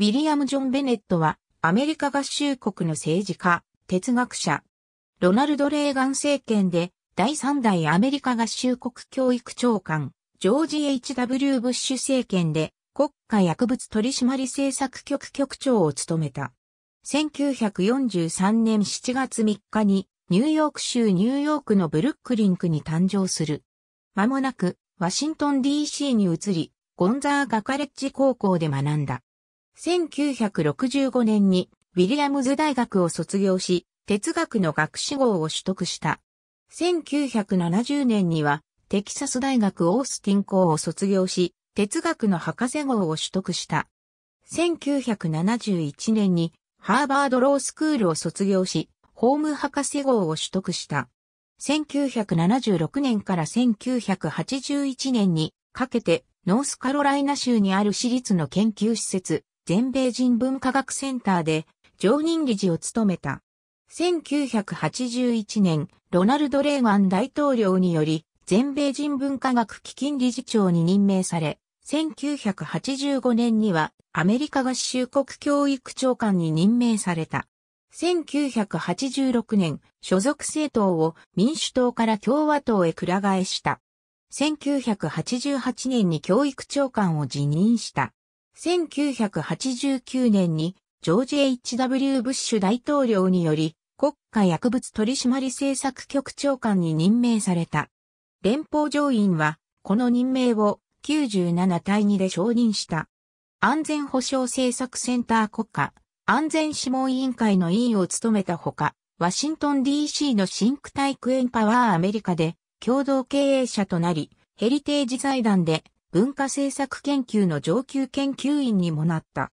ウィリアム・ジョン・ベネットは、アメリカ合衆国の政治家、哲学者。ロナルド・レーガン政権で、第3代アメリカ合衆国教育長官、ジョージ・ H.W. ブッシュ政権で、国家薬物取締政策局局長を務めた。1943年7月3日に、ニューヨーク州ニューヨークのブルックリン区に誕生する。間もなく、ワシントン DC に移り、ゴンザーガカレッジ高校で学んだ。1965年にウィリアムズ大学を卒業し、哲学の学士号を取得した。1970年にはテキサス大学オースティン校を卒業し、哲学の博士号を取得した。1971年にハーバードロースクールを卒業し、ホーム博士号を取得した。1976年から1981年にかけてノースカロライナ州にある私立の研究施設、全米人文科学センターで常任理事を務めた。1981年、ロナルド・レーガン大統領により、全米人文科学基金理事長に任命され、1985年にはアメリカ合衆国教育長官に任命された。1986年、所属政党を民主党から共和党へくら替えした。1988年に教育長官を辞任した。1989年にジョージ・ H.W. ブッシュ大統領により国家薬物取締政策局長官に任命された。連邦上院はこの任命を97対2で承認した。安全保障政策センター国家安全諮問委員会の委員を務めたほか、ワシントン DC のシンクタイクエンパワーアメリカで共同経営者となり、ヘリテージ財団で文化政策研究の上級研究員にもなった。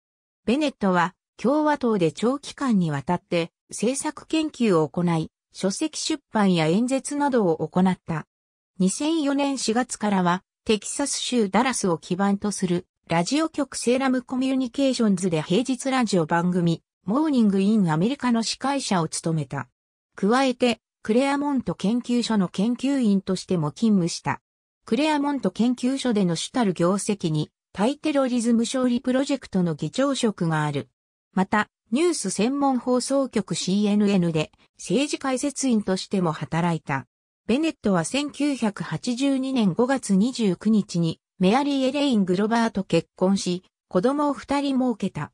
ベネットは共和党で長期間にわたって政策研究を行い、書籍出版や演説などを行った。2004年4月からはテキサス州ダラスを基盤とするラジオ局セーラムコミュニケーションズで平日ラジオ番組モーニングインアメリカの司会者を務めた。加えてクレアモント研究所の研究員としても勤務した。クレアモント研究所での主たる業績に、対テロリズム勝利プロジェクトの議長職がある。また、ニュース専門放送局 CNN で政治解説員としても働いた。ベネットは1982年5月29日にメアリー・エレイン・グロバーと結婚し、子供を二人設けた。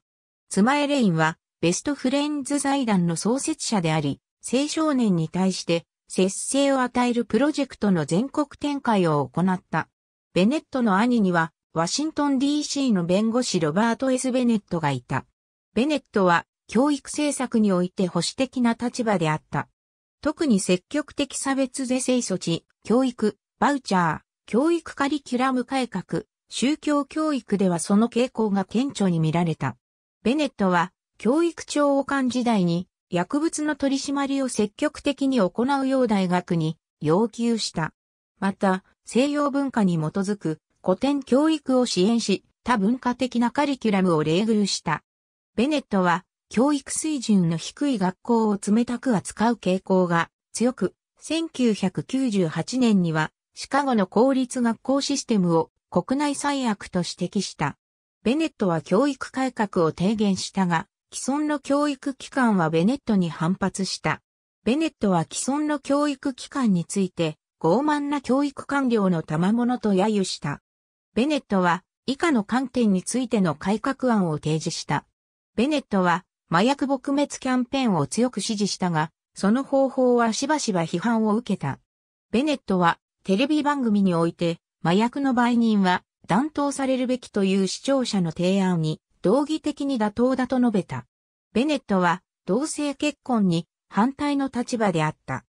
妻エレインはベストフレンズ財団の創設者であり、青少年に対して節制を与えるプロジェクトの全国展開を行った。ベネットの兄には、ワシントン DC の弁護士ロバート・ S・ ベネットがいた。ベネットは、教育政策において保守的な立場であった。特に積極的差別是正措置、教育、バウチャー、教育カリキュラム改革、宗教教育ではその傾向が顕著に見られた。ベネットは、教育長王時代に薬物の取り締まりを積極的に行うよう大学に要求した。また、西洋文化に基づく古典教育を支援し、多文化的なカリキュラムをグ遇した。ベネットは、教育水準の低い学校を冷たく扱う傾向が強く、1998年には、シカゴの公立学校システムを国内最悪と指摘した。ベネットは教育改革を提言したが、既存の教育機関はベネットに反発した。ベネットは既存の教育機関について、傲慢な教育官僚の賜物と揶揄した。ベネットは、以下の観点についての改革案を提示した。ベネットは、麻薬撲滅キャンペーンを強く支持したが、その方法はしばしば批判を受けた。ベネットは、テレビ番組において、麻薬の売人は、断頭されるべきという視聴者の提案に、道義的に妥当だと述べた。ベネットは同性結婚に反対の立場であった。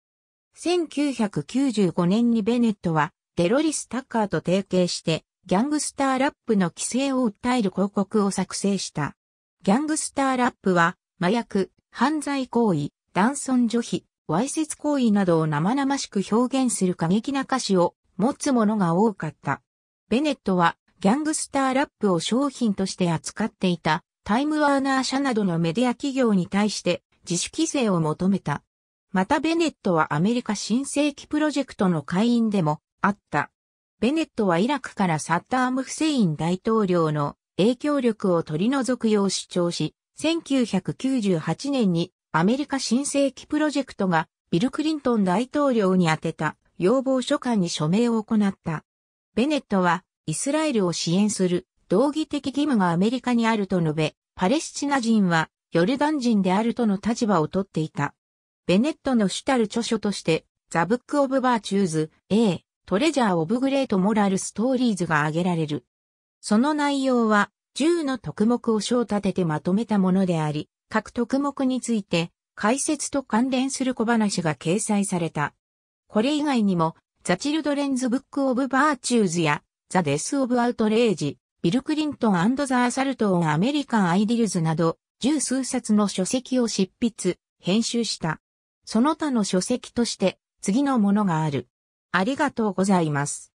1995年にベネットはデロリス・タッカーと提携してギャングスターラップの規制を訴える広告を作成した。ギャングスターラップは麻薬、犯罪行為、男尊女卑、わいせつ行為などを生々しく表現する過激な歌詞を持つ者が多かった。ベネットはギャングスターラップを商品として扱っていたタイムワーナー社などのメディア企業に対して自主規制を求めた。またベネットはアメリカ新世紀プロジェクトの会員でもあった。ベネットはイラクからサッダーム・フセイン大統領の影響力を取り除くよう主張し、1998年にアメリカ新世紀プロジェクトがビル・クリントン大統領に宛てた要望書簡に署名を行った。ベネットはイスラエルを支援する道義的義務がアメリカにあると述べ、パレスチナ人はヨルダン人であるとの立場をとっていた。ベネットの主たる著書として、ザ・ブック・オブ・バーチューズ、A、トレジャー・オブ・グレート・モラル・ストーリーズが挙げられる。その内容は、10の特目を章立ててまとめたものであり、各特目について、解説と関連する小話が掲載された。これ以外にも、ザ・チルドレンズ・ブック・オブ・バーチューズや、ザ・デス・オブ・アウトレイジ、ビル・クリントンザ・アサルト・オン・アメリカン・アイディルズなど、十数冊の書籍を執筆、編集した。その他の書籍として、次のものがある。ありがとうございます。